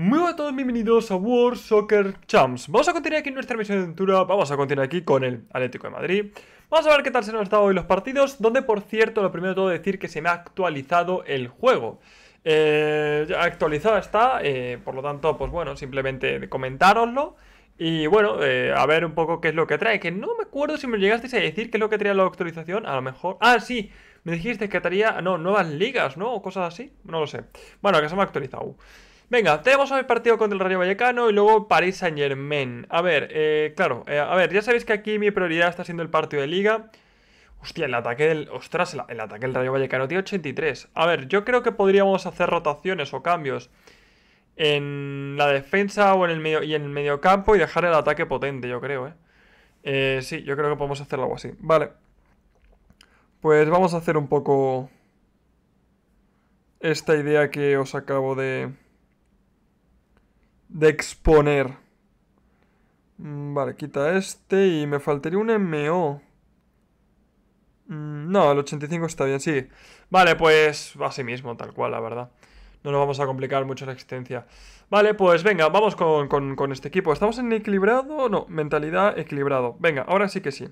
Muy buenas a todos, bienvenidos a World Soccer Champs Vamos a continuar aquí nuestra misión de aventura Vamos a continuar aquí con el Atlético de Madrid Vamos a ver qué tal se nos han estado hoy los partidos Donde, por cierto, lo primero de todo decir que se me ha actualizado el juego eh, Actualizado está, eh, por lo tanto, pues bueno, simplemente comentároslo y bueno, eh, a ver un poco qué es lo que trae Que no me acuerdo si me llegasteis a decir qué es lo que traía la actualización A lo mejor... Ah, sí, me dijiste que traía, no, nuevas ligas, ¿no? O cosas así, no lo sé Bueno, que se me ha actualizado Venga, tenemos el partido contra el Rayo Vallecano y luego París Saint Germain. A ver, eh, claro, eh, a ver, ya sabéis que aquí mi prioridad está siendo el partido de liga. Hostia, el ataque del. Ostras, el, ataque del Rayo Vallecano tiene 83. A ver, yo creo que podríamos hacer rotaciones o cambios en la defensa o en el medio, y en el mediocampo y dejar el ataque potente, yo creo, ¿eh? eh sí, yo creo que podemos hacer algo así. Vale. Pues vamos a hacer un poco esta idea que os acabo de de exponer. Mm, vale, quita este y me faltaría un MO. Mm, no, el 85 está bien, sí. Vale, pues así mismo, tal cual, la verdad. No nos vamos a complicar mucho la existencia. Vale, pues venga, vamos con, este equipo. ¿Estamos en equilibrado? No, mentalidad equilibrado. Venga, ahora sí que sí.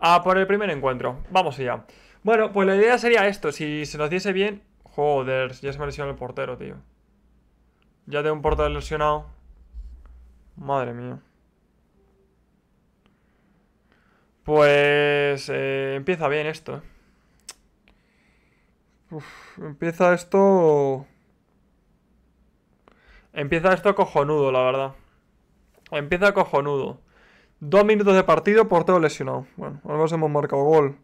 A por el primer encuentro. Vamos allá. Bueno, pues la idea sería esto. Si se nos diese bien... Joder, ya se me lesionado el portero, tío. Ya tengo un portero lesionado. Madre mía. Pues eh, empieza bien esto. Eh. empieza esto... Empieza esto cojonudo, la verdad. Empieza cojonudo. Dos minutos de partido, portero lesionado. Bueno, al menos hemos marcado gol.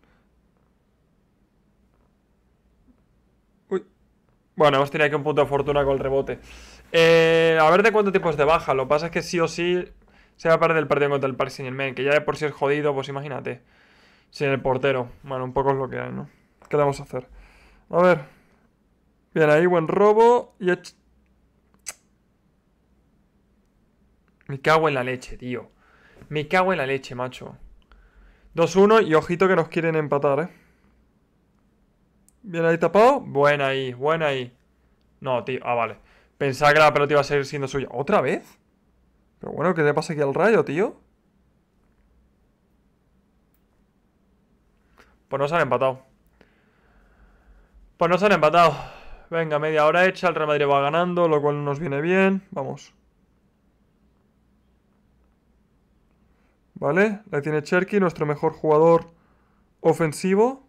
Uy. Bueno, hemos tenido aquí un punto de fortuna con el rebote. Eh, a ver de cuánto tiempo es de baja. Lo que pasa es que sí o sí se va a perder el partido contra el Paris Saint-Germain, que ya de por sí es jodido, pues imagínate. Sin el portero. Bueno, un poco es lo que hay, ¿no? ¿Qué vamos a hacer? A ver. Bien, ahí buen robo. Y... Me cago en la leche, tío. Me cago en la leche, macho. 2-1 y ojito que nos quieren empatar, ¿eh? Bien ahí tapado. Buena ahí, buena ahí. No, tío. Ah, vale. Pensaba que la pelota iba a seguir siendo suya. ¿Otra vez? Pero bueno, ¿qué le pasa aquí al rayo, tío? Pues no se han empatado. Pues no se han empatado. Venga, media hora hecha, el Real Madrid va ganando, lo cual nos viene bien. Vamos. ¿Vale? La tiene Cherky, nuestro mejor jugador ofensivo.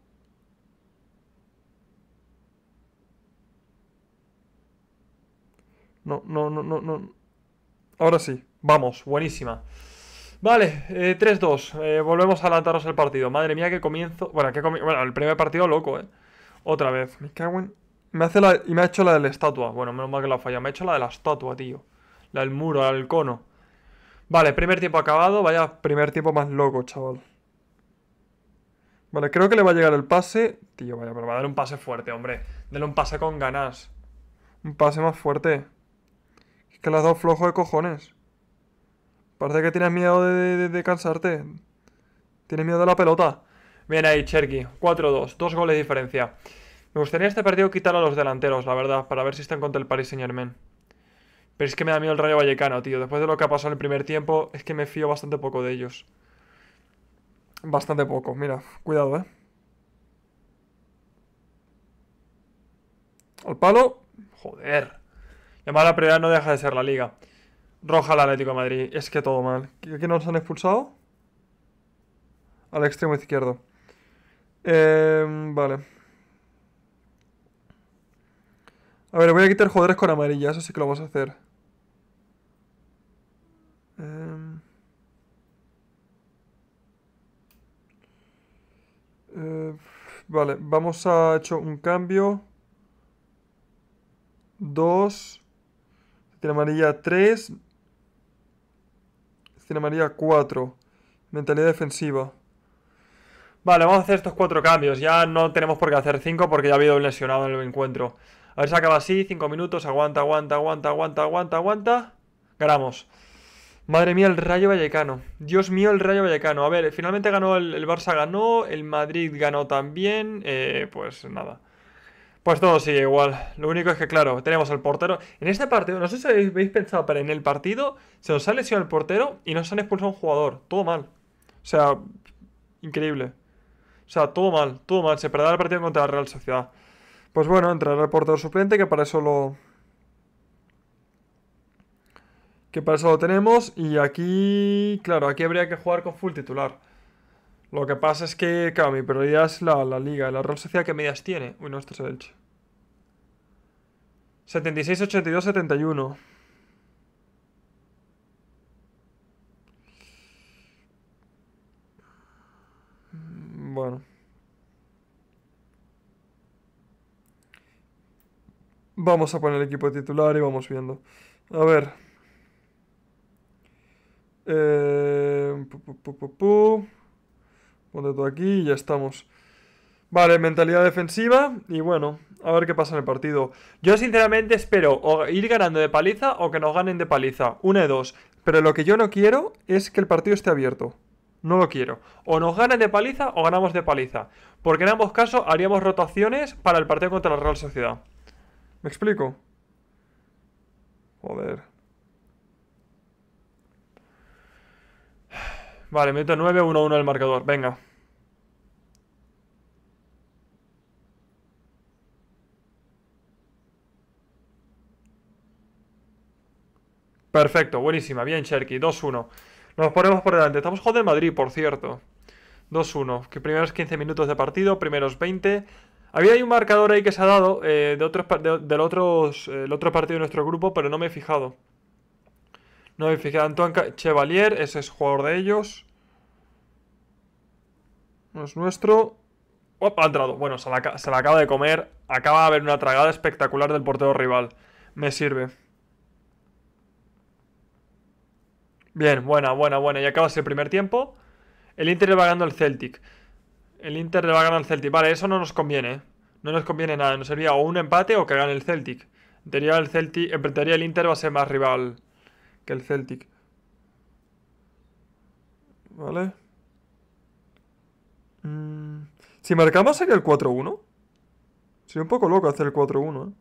No, no, no, no, no. Ahora sí. Vamos, buenísima. Vale, 3-2. Eh, eh, volvemos a lanzarnos el partido. Madre mía, que comienzo. Bueno, que el primer partido loco, eh. Otra vez. Me hace la. Y me ha hecho la de la estatua. Bueno, menos mal que la falla. Me ha hecho la de la estatua, tío. La del muro, la del cono. Vale, primer tiempo acabado. Vaya, primer tiempo más loco, chaval. Vale, creo que le va a llegar el pase. Tío, vaya, pero va a dar un pase fuerte, hombre. Dale un pase con ganas. Un pase más fuerte. Que las dado flojo de cojones. Parece que tienes miedo de, cansarte. Tienes miedo de la pelota. Bien ahí, Cherky. 4-2. Dos goles de diferencia. Me gustaría este partido quitar a los delanteros, la verdad, para ver si están contra el Paris Saint Germain. Pero es que me da miedo el Rayo Vallecano, tío. Después de lo que ha pasado en el primer tiempo, es que me fío bastante poco de ellos. Bastante poco, mira, cuidado, eh. Al palo. Joder. Además, la prioridad no deja de ser la liga. Roja al Atlético de Madrid. Es que todo mal. ¿Quién nos han expulsado? Al extremo izquierdo. Em, vale. A ver, voy a quitar jugadores con amarilla. Eso sí que lo vamos a hacer. Em. Eh, vale, vamos a hecho un cambio. Dos. Cinemaría amarilla 3. Cinemaría amarilla 4. Mentalidad defensiva. Vale, vamos a hacer estos cuatro cambios. Ya no tenemos por qué hacer cinco porque ya ha habido un lesionado en el encuentro. A ver si acaba así. Cinco minutos. Aguanta, aguanta, aguanta, aguanta, aguanta, aguanta. Ganamos. Madre mía, el Rayo Vallecano. Dios mío, el Rayo Vallecano. A ver, finalmente ganó el, Barça, ganó, el Madrid ganó también. Eh, pues nada. Pues todo sigue igual. Lo único es que, claro, tenemos al portero. En este partido, no sé si habéis pensado, pero en el partido se nos ha lesionado el portero y nos han expulsado un jugador. Todo mal. O sea, increíble. O sea, todo mal, todo mal. Se perderá el partido contra la Real Sociedad. Pues bueno, entrará el portero suplente, que para eso lo. Que para eso lo tenemos. Y aquí. Claro, aquí habría que jugar con full titular. Lo que pasa es que, claro, mi prioridad es la, la liga. La Real social que medias tiene? Uy, no, esto es el Elche. 76, 82, 71. Bueno. Vamos a poner el equipo titular y vamos viendo. A ver. Eh, pu, pu, Ponte todo aquí y ya estamos. Vale, mentalidad defensiva y bueno, a ver qué pasa en el partido. Yo sinceramente espero o ir ganando de paliza o que nos ganen de paliza. Una y dos. Pero lo que yo no quiero es que el partido esté abierto. No lo quiero. O nos ganan de paliza o ganamos de paliza. Porque en ambos casos haríamos rotaciones para el partido contra la Real Sociedad. ¿Me explico? Joder. Vale, minuto 9, 1-1 el marcador. Venga. Perfecto, buenísima. Bien, Cherky. 2-1. Nos ponemos por delante. Estamos jugando en Madrid, por cierto. 2-1. Que primeros 15 minutos de partido, primeros 20. Había un marcador ahí que se ha dado eh, del eh, el otro partido de nuestro grupo, pero no me he fijado. No me he fijado. Antoine Chevalier, ese es jugador de ellos. No es nuestro. ¡Opa, Ha entrado. Bueno, se la, acaba de comer. Acaba de haber una tragada espectacular del portero rival. Me sirve. Bien, buena, buena, buena. Y acaba el primer tiempo. El Inter le va ganando al Celtic. El Inter le va ganando al Celtic. Vale, eso no nos conviene. ¿eh? No nos conviene nada. Nos sería o un empate o que gane el Celtic. En el, Celtic, en el Inter va a ser más rival que el Celtic. Vale. Mm, si marcamos sería el 4-1. Sería un poco loco hacer el 4-1, ¿eh?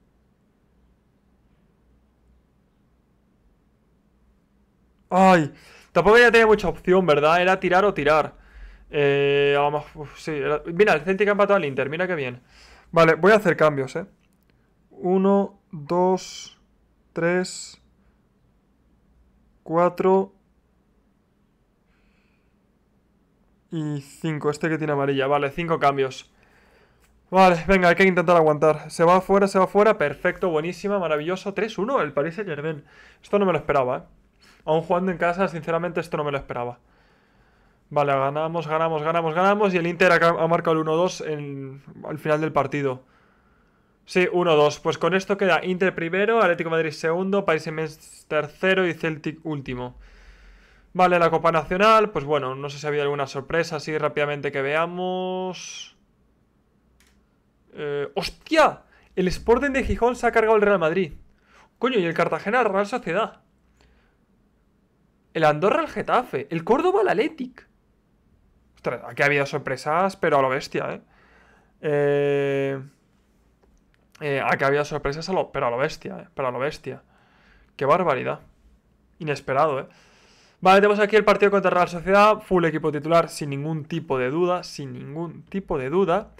Ay, tampoco ya tenía mucha opción, ¿verdad? Era tirar o tirar. Eh, mira, el Celtic ha empatado al Inter, mira qué bien. Vale, voy a hacer cambios, ¿eh? 1, 2, 3, 4, Y 5, este que tiene amarilla. Vale, 5 cambios. Vale, venga, hay que intentar aguantar. Se va afuera, se va afuera. Perfecto, buenísima, maravilloso. 3-1, el Paris Saint Germain. Esto no me lo esperaba, ¿eh? Aún jugando en casa, sinceramente, esto no me lo esperaba. Vale, ganamos, ganamos, ganamos, ganamos. Y el Inter ha, marcado el 1-2 al final del partido. Sí, 1-2. Pues con esto queda Inter primero, Atlético Madrid segundo, Paris Saint tercero y Celtic último. Vale, la Copa Nacional, pues bueno, no sé si ha habido alguna sorpresa así rápidamente que veamos. Eh, ¡Hostia! El Sporting de Gijón se ha cargado el Real Madrid. Coño, y el Cartagena al Real Sociedad. El Andorra al Getafe. El Córdoba al Athletic. Ostras, aquí había sorpresas, pero a lo bestia, ¿eh? eh, eh aquí ha sorpresas, a pero a lo bestia, ¿eh? Pero a lo bestia. Qué barbaridad. Inesperado, ¿eh? Vale, tenemos aquí el partido contra Real Sociedad, full equipo titular, sin ningún tipo de duda, sin ningún tipo de duda.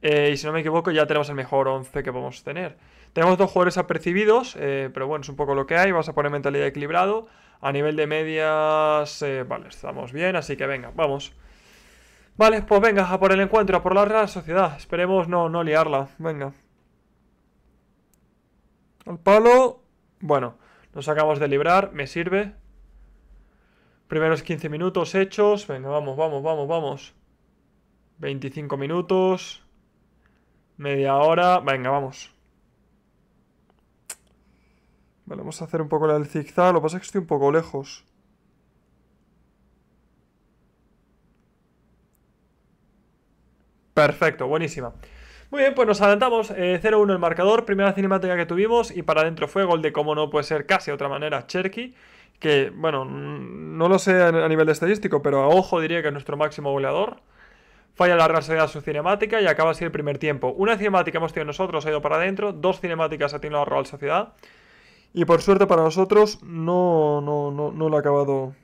Eh, y si no me equivoco, ya tenemos el mejor 11 que podemos tener. Tenemos dos jugadores apercibidos, eh, pero bueno, es un poco lo que hay. Vamos a poner mentalidad equilibrado. A nivel de medias, eh, vale, estamos bien, así que venga, vamos. Vale, pues venga, a por el encuentro, a por la Real Sociedad. Esperemos no, no liarla, venga. Al palo, bueno, nos acabamos de librar, me sirve. Primeros 15 minutos hechos. Venga, vamos, vamos, vamos, vamos. 25 minutos. Media hora. Venga, vamos. Vale, vamos a hacer un poco el zigzag. Lo que pasa es que estoy un poco lejos. Perfecto, buenísima. Muy bien, pues nos adelantamos. 0-1 eh, el marcador. Primera cinemática que tuvimos. Y para adentro fue gol de, cómo no puede ser casi de otra manera, Cherky que, bueno, no lo sé a nivel estadístico, pero a ojo diría que es nuestro máximo goleador. Falla la Real su cinemática y acaba así el primer tiempo. Una cinemática hemos tenido nosotros, ha ido para adentro, dos cinemáticas ha tenido la Real Sociedad. Y por suerte para nosotros no, no, no, no lo ha acabado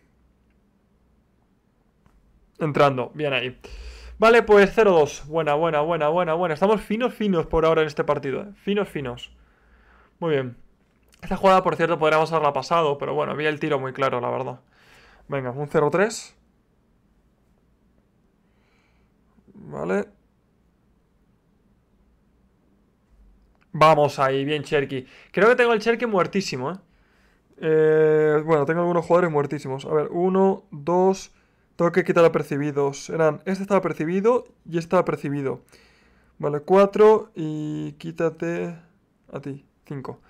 entrando. Bien ahí. Vale, pues 0-2. Buena, buena, buena, buena, buena. Estamos finos, finos por ahora en este partido. ¿eh? Finos, finos. Muy bien. Esta jugada, por cierto, podríamos haberla pasado, pero bueno, había el tiro muy claro, la verdad. Venga, un 0-3. Vale. Vamos ahí, bien Cherky. Creo que tengo el Cherky muertísimo, ¿eh? ¿eh? Bueno, tengo algunos jugadores muertísimos. A ver, uno, dos... Tengo que quitar apercibidos. Eran, este estaba percibido y este estaba percibido. Vale, cuatro y quítate a ti, cinco.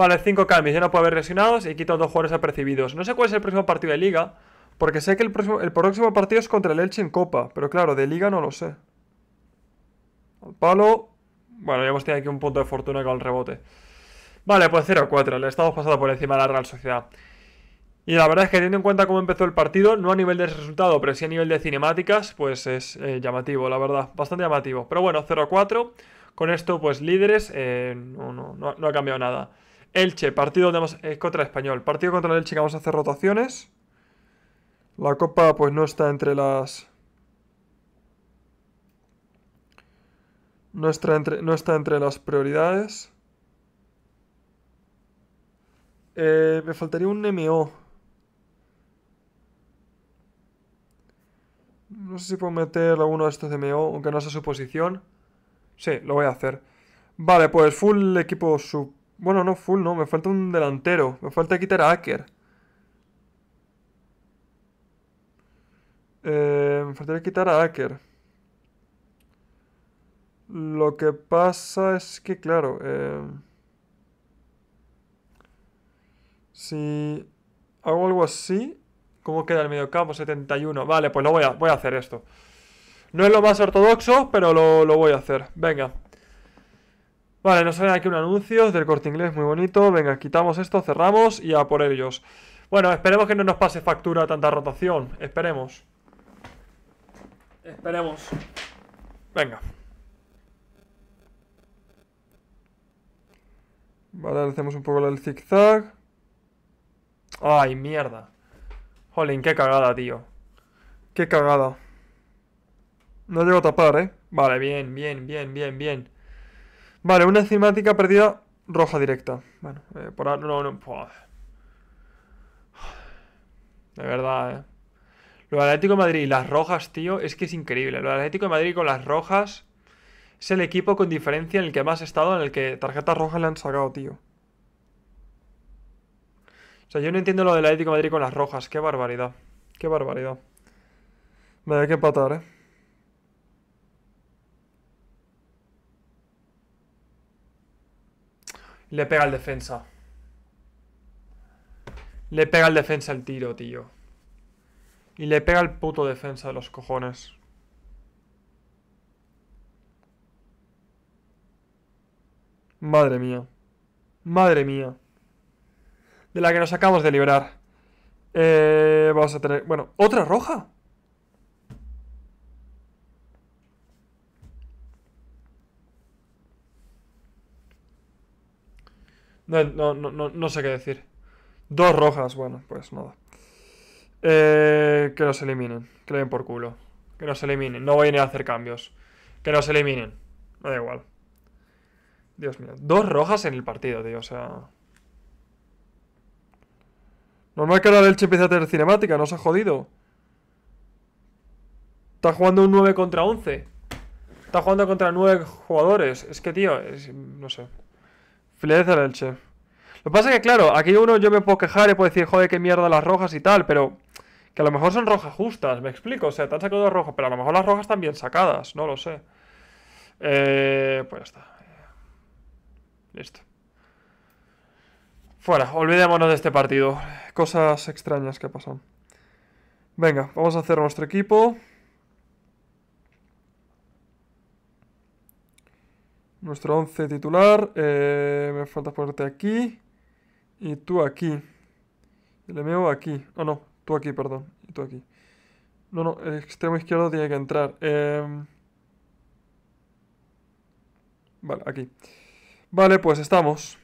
Vale, cinco cambios, ya no puede haber lesionados y quitado dos jugadores apercibidos. No sé cuál es el próximo partido de Liga, porque sé que el próximo, partido es contra el Elche en Copa, pero claro, de Liga no lo sé. Al palo... Bueno, ya hemos tenido aquí un punto de fortuna con el rebote. Vale, pues 0-4, le estamos pasando por encima a la Real Sociedad. Y la verdad es que teniendo en cuenta cómo empezó el partido, no a nivel de resultado, pero sí a nivel de cinemáticas, pues es eh, llamativo, la verdad, bastante llamativo. Pero bueno, 0-4, con esto pues líderes, eh, no, no, no ha cambiado nada. Elche, partido contra el Español. Partido contra el Elche que vamos a hacer rotaciones. La copa pues no está entre las... No está entre, no está entre las prioridades. Eh, me faltaría un MO. No sé si puedo meter alguno de estos MO, aunque no sea su posición. Sí, lo voy a hacer. Vale, pues full equipo sub bueno, no full, no. Me falta un delantero. Me falta quitar a Acker. Eh, me faltaría quitar a hacker Lo que pasa es que, claro. Eh, si hago algo así. ¿Cómo queda el medio campo? 71. Vale, pues lo voy a, voy a hacer esto. No es lo más ortodoxo, pero lo voy a hacer. Venga. Vale, nos sale aquí un anuncio del corte inglés muy bonito. Venga, quitamos esto, cerramos y a por ellos. Bueno, esperemos que no nos pase factura tanta rotación. Esperemos. Esperemos. Venga. Vale, hacemos un poco el zigzag. Ay, mierda. Jolín, qué cagada, tío. Qué cagada. No llego a tapar, ¿eh? Vale, bien, bien, bien, bien, bien. Vale, una cinemática perdida roja directa. Bueno, eh, por ahora no, no. De verdad, eh. Lo del Atlético de Madrid y las rojas, tío, es que es increíble. Lo del Atlético de Madrid con las rojas es el equipo con diferencia en el que más ha estado, en el que tarjetas rojas le han sacado, tío. O sea, yo no entiendo lo del Atlético de Madrid con las rojas. Qué barbaridad. Qué barbaridad. Me da que empatar, eh. Le pega el defensa. Le pega el defensa el tiro, tío. Y le pega el puto defensa de los cojones. Madre mía. Madre mía. De la que nos acabamos de librar. Eh, vamos a tener... Bueno, otra roja. No, no, no, no sé qué decir. Dos rojas, bueno, pues nada. Eh, que nos eliminen. Que le den por culo. Que nos eliminen. No voy a a hacer cambios. Que nos eliminen. Me da igual. Dios mío. Dos rojas en el partido, tío. O sea. Normal que ahora el chip de a tener cinemática. Nos ha jodido. Está jugando un 9 contra 11. Está jugando contra 9 jugadores. Es que, tío, no sé. Filadelfia Elche. Lo que pasa es que, claro, aquí uno yo me puedo quejar y puedo decir, joder, qué mierda las rojas y tal, pero que a lo mejor son rojas justas, me explico. O sea, te han sacado pero a lo mejor las rojas están bien sacadas, no lo sé. Eh, pues ya está. Listo. Fuera, olvidémonos de este partido. Cosas extrañas que pasan. Venga, vamos a hacer nuestro equipo. Nuestro 11 titular. Eh, me falta ponerte aquí. Y tú aquí. El veo aquí. ah no. Tú aquí, perdón. Y tú aquí. No, no. El extremo izquierdo tiene que entrar. Em, vale, aquí. Vale, pues estamos.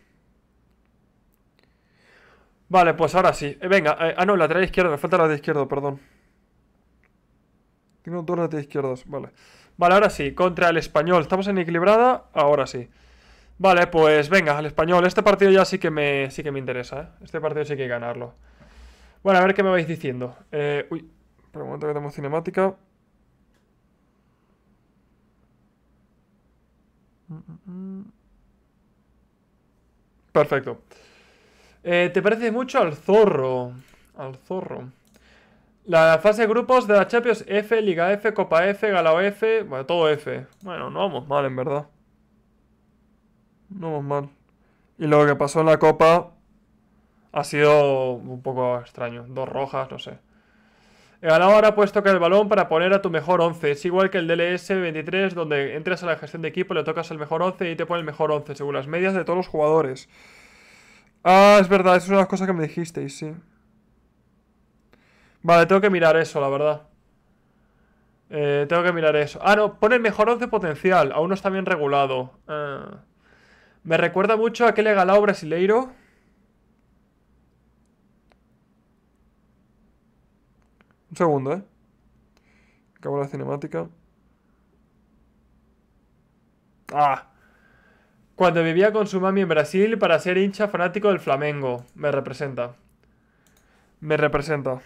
Vale, pues ahora sí. Eh, venga. Eh, ah, no. Lateral izquierdo. Me falta la lateral izquierdo, perdón. Tengo dos laterales izquierdos. Vale. Vale, ahora sí, contra el español. Estamos en equilibrada, ahora sí. Vale, pues venga, al español. Este partido ya sí que me, sí que me interesa, ¿eh? Este partido sí que hay que ganarlo. Bueno, a ver qué me vais diciendo. Eh, uy, por el momento que tenemos cinemática. Perfecto. Eh, ¿Te parece mucho al zorro? Al zorro. La fase de grupos de la Champions F, Liga F, Copa F, Galao F, bueno, todo F. Bueno, no vamos mal, en verdad. No vamos mal. Y lo que pasó en la Copa ha sido un poco extraño. Dos rojas, no sé. El Galao ahora puedes tocar el balón para poner a tu mejor 11. Es igual que el DLS 23, donde entras a la gestión de equipo, le tocas el mejor 11 y te pone el mejor 11, según las medias de todos los jugadores. Ah, es verdad, es una cosa que me dijisteis, sí. Vale, tengo que mirar eso, la verdad. Eh, tengo que mirar eso. Ah, no, pone mejor 11 potencial. Aún no está bien regulado. Eh, me recuerda mucho a aquel galao brasileiro. Un segundo, ¿eh? Acabo la cinemática. Ah. Cuando vivía con su mami en Brasil para ser hincha fanático del Flamengo. Me representa. Me representa.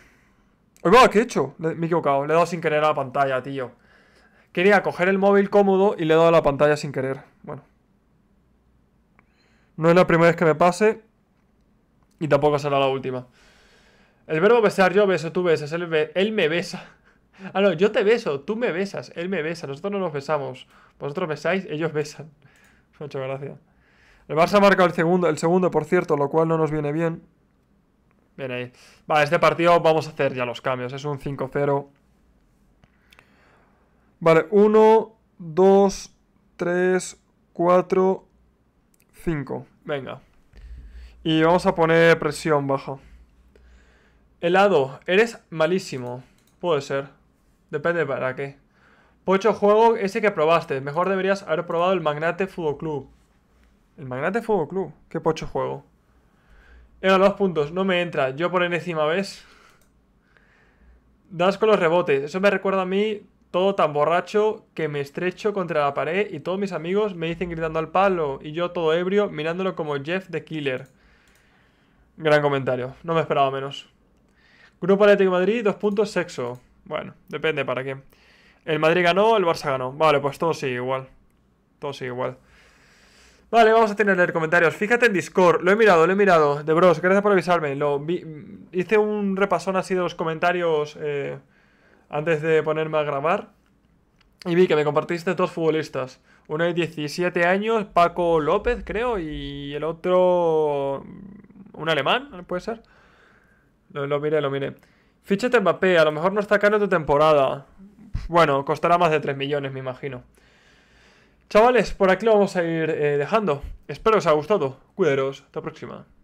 Oiga, ¿Qué he hecho? Me he equivocado. Le he dado sin querer a la pantalla, tío. Quería coger el móvil cómodo y le he dado a la pantalla sin querer. Bueno. No es la primera vez que me pase. Y tampoco será la última. El verbo besar, yo beso, tú besas, él, me besa. Ah, no, yo te beso, tú me besas, él me besa. Nosotros no nos besamos. Vosotros besáis, ellos besan. Muchas gracias. El Barça marca el segundo, el segundo, por cierto, lo cual no nos viene bien. Bien ahí. Vale, este partido vamos a hacer ya los cambios. Es un 5-0. Vale, 1, 2, 3, 4, 5. Venga. Y vamos a poner presión baja. Helado, eres malísimo. Puede ser. Depende para qué. Pocho juego ese que probaste. Mejor deberías haber probado el Magnate Fútbol Club. El Magnate Fútbol Club. ¿Qué pocho juego? era los puntos. No me entra. Yo por encima, ¿ves? Das con los rebotes. Eso me recuerda a mí todo tan borracho que me estrecho contra la pared y todos mis amigos me dicen gritando al palo y yo todo ebrio mirándolo como Jeff the Killer. Gran comentario, no me esperaba menos. Grupo Atlético Madrid, dos puntos sexo. Bueno, depende para qué. El Madrid ganó, el Barça ganó. Vale, pues todo sigue igual. Todo sigue igual. Vale, vamos a tener leer comentarios. Fíjate en Discord, lo he mirado, lo he mirado. De Bros, gracias por avisarme. Lo vi, hice un repasón así de los comentarios eh, antes de ponerme a grabar. Y vi que me compartiste dos futbolistas. Uno de 17 años, Paco López, creo, y el otro. un alemán, puede ser. Lo, lo miré, lo miré. Fíchate Mbappé, a lo mejor no está caro tu temporada. Bueno, costará más de 3 millones, me imagino. Chavales, por aquí lo vamos a ir eh, dejando. Espero os haya gustado. Cuideros, Hasta la próxima.